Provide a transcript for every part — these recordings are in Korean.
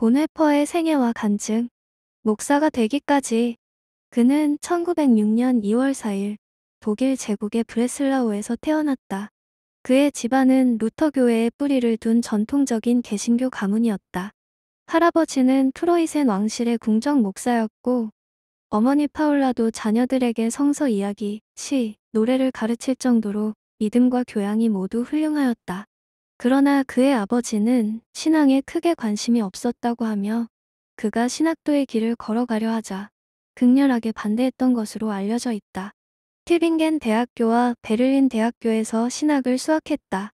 본회퍼의 생애와 간증, 목사가 되기까지 그는 1906년 2월 4일 독일 제국의 브레슬라우에서 태어났다. 그의 집안은 루터교회에 뿌리를 둔 전통적인 개신교 가문이었다. 할아버지는 프로이센 왕실의 궁정 목사였고 어머니 파울라도 자녀들에게 성서 이야기, 시, 노래를 가르칠 정도로 믿음과 교양이 모두 훌륭하였다. 그러나 그의 아버지는 신앙에 크게 관심이 없었다고 하며 그가 신학도의 길을 걸어가려 하자 극렬하게 반대했던 것으로 알려져 있다. 티빙겐 대학교와 베를린 대학교에서 신학을 수학했다.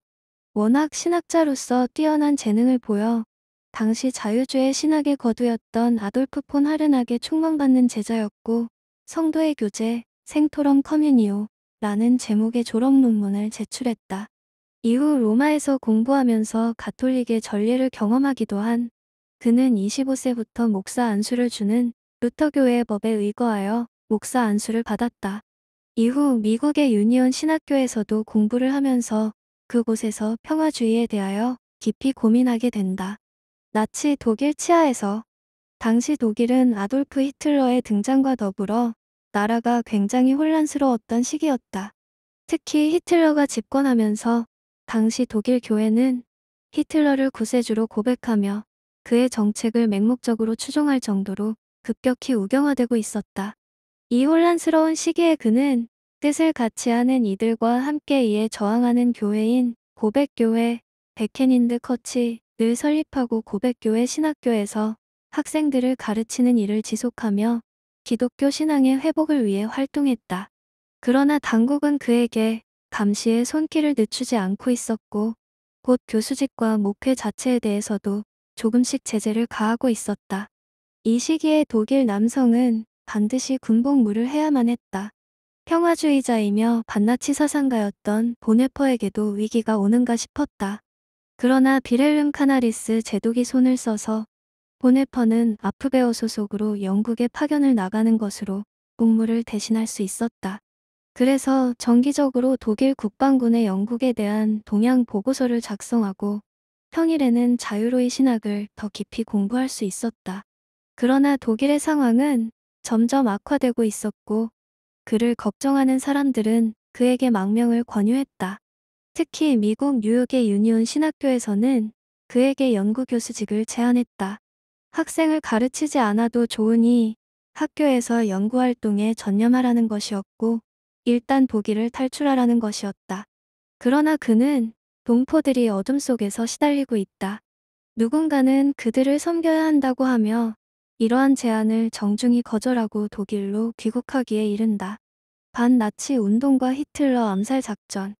워낙 신학자로서 뛰어난 재능을 보여 당시 자유주의 신학의 거두였던 아돌프 폰하르나게충만받는 제자였고 성도의 교제, 생토럼 커뮤니오라는 제목의 졸업 논문을 제출했다. 이후 로마에서 공부하면서 가톨릭의 전례를 경험하기도 한 그는 25세부터 목사 안수를 주는 루터교회 법에 의거하여 목사 안수를 받았다. 이후 미국의 유니온 신학교에서도 공부를 하면서 그곳에서 평화주의에 대하여 깊이 고민하게 된다. 나치 독일 치하에서 당시 독일은 아돌프 히틀러의 등장과 더불어 나라가 굉장히 혼란스러웠던 시기였다. 특히 히틀러가 집권하면서 당시 독일 교회는 히틀러를 구세주로 고백하며 그의 정책을 맹목적으로 추종할 정도로 급격히 우경화되고 있었다. 이 혼란스러운 시기에 그는 뜻을 같이 하는 이들과 함께 이에 저항하는 교회인 고백교회, 백케닌드 커치를 설립하고 고백교회 신학교에서 학생들을 가르치는 일을 지속하며 기독교 신앙의 회복을 위해 활동했다. 그러나 당국은 그에게 감시에 손길을 늦추지 않고 있었고 곧 교수직과 목회 자체에 대해서도 조금씩 제재를 가하고 있었다. 이 시기에 독일 남성은 반드시 군복무를 해야만 했다. 평화주의자이며 반나치 사상가였던 보네퍼에게도 위기가 오는가 싶었다. 그러나 비렐름 카나리스 제독이 손을 써서 보네퍼는 아프베어 소속으로 영국에 파견을 나가는 것으로 복무를 대신할 수 있었다. 그래서 정기적으로 독일 국방군의 영국에 대한 동향 보고서를 작성하고 평일에는 자유로이 신학을 더 깊이 공부할 수 있었다. 그러나 독일의 상황은 점점 악화되고 있었고 그를 걱정하는 사람들은 그에게 망명을 권유했다. 특히 미국 뉴욕의 유니온 신학교에서는 그에게 연구교수직을 제안했다. 학생을 가르치지 않아도 좋으니 학교에서 연구활동에 전념하라는 것이었고 일단 보기를 탈출하라는 것이었다. 그러나 그는 동포들이 어둠 속에서 시달리고 있다. 누군가는 그들을 섬겨야 한다고 하며 이러한 제안을 정중히 거절하고 독일로 귀국하기에 이른다. 반나치 운동과 히틀러 암살 작전.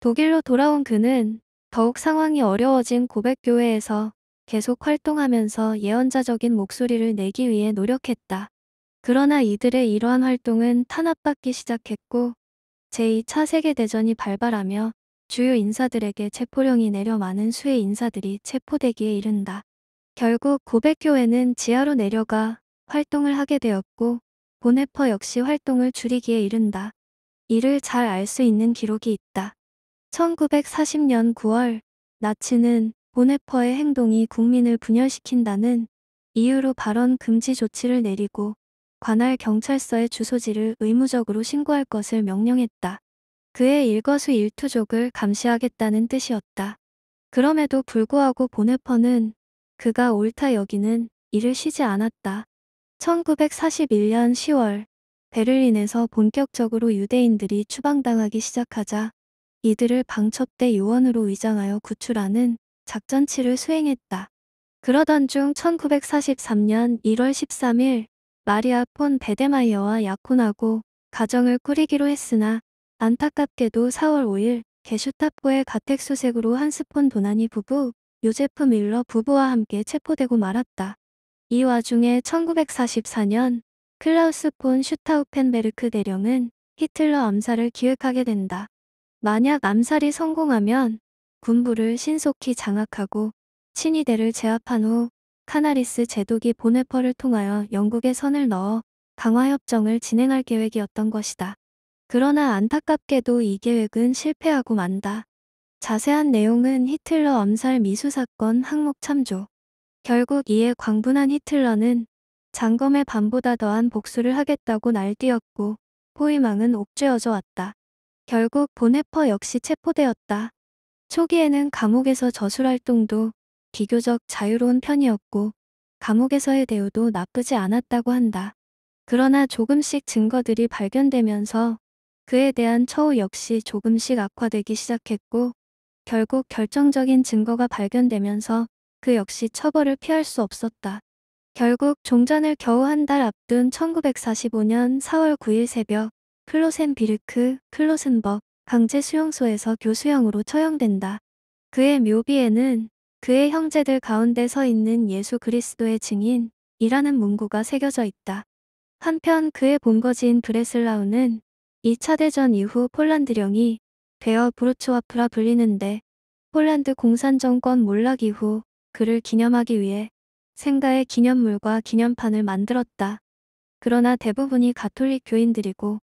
독일로 돌아온 그는 더욱 상황이 어려워진 고백교회에서 계속 활동하면서 예언자적인 목소리를 내기 위해 노력했다. 그러나 이들의 이러한 활동은 탄압받기 시작했고 제2차 세계대전이 발발하며 주요 인사들에게 체포령이 내려 많은 수의 인사들이 체포되기에 이른다. 결국 고백교회는 지하로 내려가 활동을 하게 되었고 보네퍼 역시 활동을 줄이기에 이른다. 이를 잘 알 수 있는 기록이 있다. 1940년 9월 나치는 보네퍼의 행동이 국민을 분열시킨다는 이유로 발언 금지 조치를 내리고 관할 경찰서의 주소지를 의무적으로 신고할 것을 명령했다. 그의 일거수일투족을 감시하겠다는 뜻이었다. 그럼에도 불구하고 보네퍼는 그가 옳다 여기는 일을 쉬지 않았다. 1941년 10월 베를린에서 본격적으로 유대인들이 추방당하기 시작하자 이들을 방첩대 요원으로 위장하여 구출하는 작전치를 수행했다. 그러던 중 1943년 1월 13일 마리아 폰 베데마이어와 약혼하고 가정을 꾸리기로 했으나 안타깝게도 4월 5일 게슈타포의 가택수색으로 한스폰 도나니 부부, 요제프 밀러 부부와 함께 체포되고 말았다. 이 와중에 1944년 클라우스 폰 슈타우펜베르크 대령은 히틀러 암살을 기획하게 된다. 만약 암살이 성공하면 군부를 신속히 장악하고 친위대를 제압한 후 카나리스 제독이 보네퍼를 통하여 영국에 선을 넣어 강화협정을 진행할 계획이었던 것이다. 그러나 안타깝게도 이 계획은 실패하고 만다. 자세한 내용은 히틀러 암살 미수 사건 항목 참조. 결국 이에 광분한 히틀러는 장검의 반보다 더한 복수를 하겠다고 날뛰었고 포위망은 옥죄어져 왔다. 결국 보네퍼 역시 체포되었다. 초기에는 감옥에서 저술활동도 비교적 자유로운 편이었고 감옥에서의 대우도 나쁘지 않았다고 한다. 그러나 조금씩 증거들이 발견되면서 그에 대한 처우 역시 조금씩 악화되기 시작했고 결국 결정적인 증거가 발견되면서 그 역시 처벌을 피할 수 없었다. 결국 종전을 겨우 한 달 앞둔 1945년 4월 9일 새벽 클로센비르크, 클로센버 강제 수용소에서 교수형으로 처형된다. 그의 묘비에는 그의 형제들 가운데 서 있는 예수 그리스도의 증인이라는 문구가 새겨져 있다. 한편 그의 본거지인 브레슬라우는 2차 대전 이후 폴란드령이 되어 브루츠와프라 불리는데 폴란드 공산정권 몰락 이후 그를 기념하기 위해 생가의 기념물과 기념판을 만들었다. 그러나 대부분이 가톨릭 교인들이고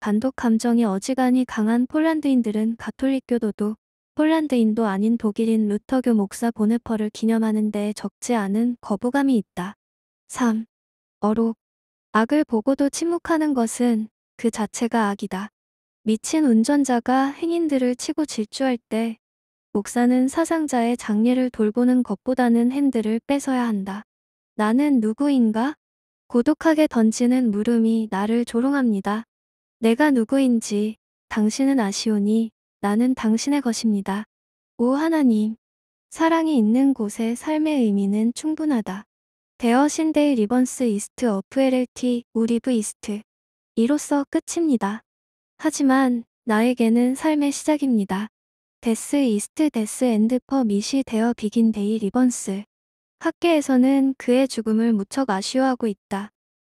반독 감정이 어지간히 강한 폴란드인들은 가톨릭 교도도 폴란드인도 아닌 독일인 루터교 목사 보네퍼를 기념하는 데 적지 않은 거부감이 있다. 3. 어록. 악을 보고도 침묵하는 것은 그 자체가 악이다. 미친 운전자가 행인들을 치고 질주할 때 목사는 사상자의 장례를 돌보는 것보다는 핸들을 뺏어야 한다. 나는 누구인가? 고독하게 던지는 물음이 나를 조롱합니다. 내가 누구인지 당신은 아시오니 나는 당신의 것입니다. 오 하나님, 사랑이 있는 곳에 삶의 의미는 충분하다. 데어신데이 리번스 이스트 어프 LLT 우리브 이스트 이로써 끝입니다. 하지만 나에게는 삶의 시작입니다. 데스 이스트 데스 앤드 퍼 미시 데어 비긴 데이 리번스 학계에서는 그의 죽음을 무척 아쉬워하고 있다.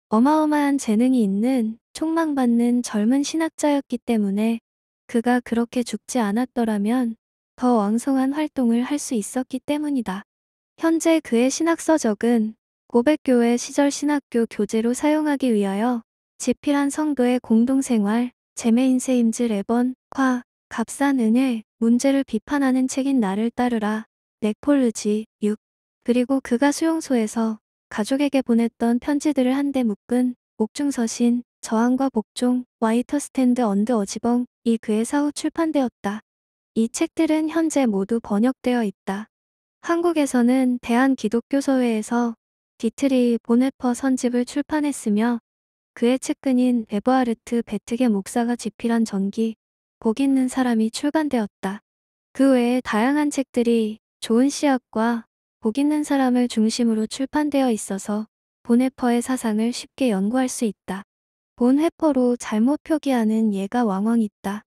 어마어마한 재능이 있는 촉망받는 젊은 신학자였기 때문에 그가 그렇게 죽지 않았더라면 더 왕성한 활동을 할 수 있었기 때문이다. 현재 그의 신학 서적은 고백교회 시절 신학교 교재로 사용하기 위하여 지필한 성도의 공동생활, 재매인세임즈 레번, 화, 값싼 은혜, 문제를 비판하는 책인 나를 따르라, 넥폴르지, 6. 그리고 그가 수용소에서 가족에게 보냈던 편지들을 한데 묶은 옥중서신, 저항과 복종, 와이터스탠드 언드 어지벙, 이 그에서 후 출판되었다. 이 책들은 현재 모두 번역되어 있다. 한국에서는 대한기독교서회에서 디트리 보네퍼 선집을 출판했으며 그의 측근인 에버하르트 베트게 목사가 집필한 전기, 복 있는 사람이 출간되었다. 그 외에 다양한 책들이 좋은 씨앗과 복 있는 사람을 중심으로 출판되어 있어서 보네퍼의 사상을 쉽게 연구할 수 있다. 본 해퍼로 잘못 표기하는 예가 왕왕 있다.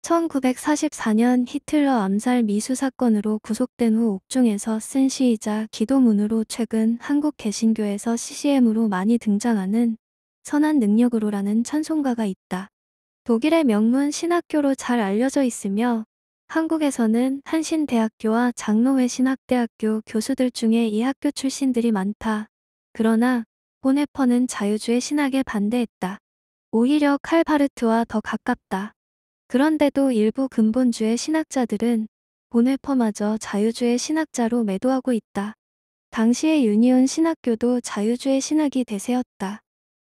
1944년 히틀러 암살 미수 사건으로 구속된 후 옥중에서 쓴 시이자 기도문으로 최근 한국 개신교에서 CCM으로 많이 등장하는 선한 능력으로라는 찬송가가 있다. 독일의 명문 신학교로 잘 알려져 있으며 한국에서는 한신대학교와 장로회 신학대학교 교수들 중에 이 학교 출신들이 많다. 그러나 보네퍼는 자유주의 신학에 반대했다. 오히려 칼바르트와 더 가깝다. 그런데도 일부 근본주의 신학자들은 보네퍼마저 자유주의 신학자로 매도하고 있다. 당시의 유니온 신학교도 자유주의 신학이 대세였다.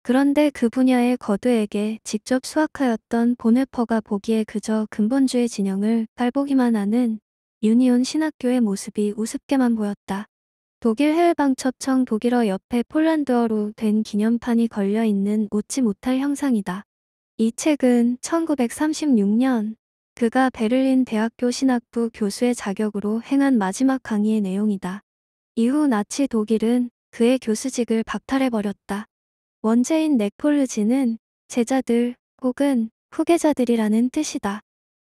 그런데 그 분야의 거두에게 직접 수학하였던 보네퍼가 보기에 그저 근본주의 진영을 밟보기만 하는 유니온 신학교의 모습이 우습게만 보였다. 독일 해외방첩청 독일어 옆에 폴란드어로 된 기념판이 걸려있는 웃지 못할 형상이다. 이 책은 1936년 그가 베를린 대학교 신학부 교수의 자격으로 행한 마지막 강의의 내용이다. 이후 나치 독일은 그의 교수직을 박탈해버렸다. 원제인 네폴르지는 제자들 혹은 후계자들이라는 뜻이다.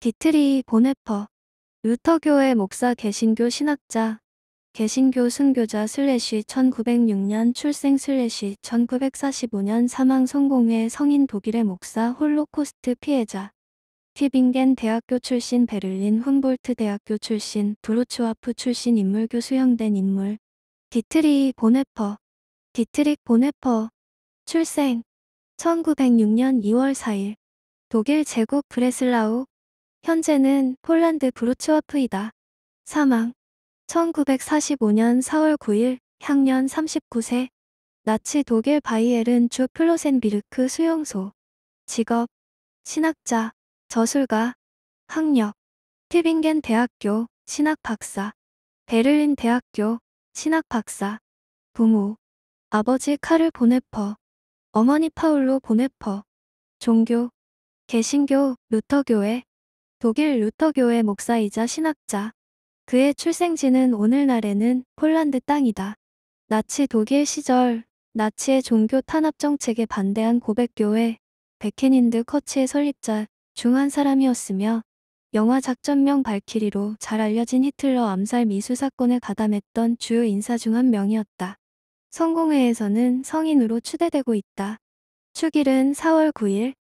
디트리 보네퍼, 루터교의 목사 개신교 신학자, 개신교 승교자 슬래시 1906년 출생 슬래시 1945년 사망 성공회 성인 독일의 목사 홀로코스트 피해자 티빙겐 대학교 출신 베를린 훔볼트 대학교 출신 브로츠와프 출신 인물교 수형된 인물 디트리 보네퍼 디트릭 보네퍼 출생 1906년 2월 4일 독일 제국 브레슬라우 현재는 폴란드 브로츠와프이다 사망 1945년 4월 9일 향년 39세 나치 독일 바이에른 주 플로센비르크 수용소 직업 신학자 저술가 학력 티빙겐 대학교 신학 박사 베를린 대학교 신학 박사 부모 아버지 카를 보네퍼 어머니 파울로 보네퍼 종교 개신교 루터교회 독일 루터교회 목사이자 신학자 그의 출생지는 오늘날에는 폴란드 땅이다. 나치 독일 시절 나치의 종교 탄압 정책에 반대한 고백교회 베케닌드 커치의 설립자 중 한 사람이었으며 영화 작전명 발키리로 잘 알려진 히틀러 암살 미수 사건에 가담했던 주요 인사 중 한 명이었다. 성공회에서는 성인으로 추대되고 있다. 축일은 4월 9일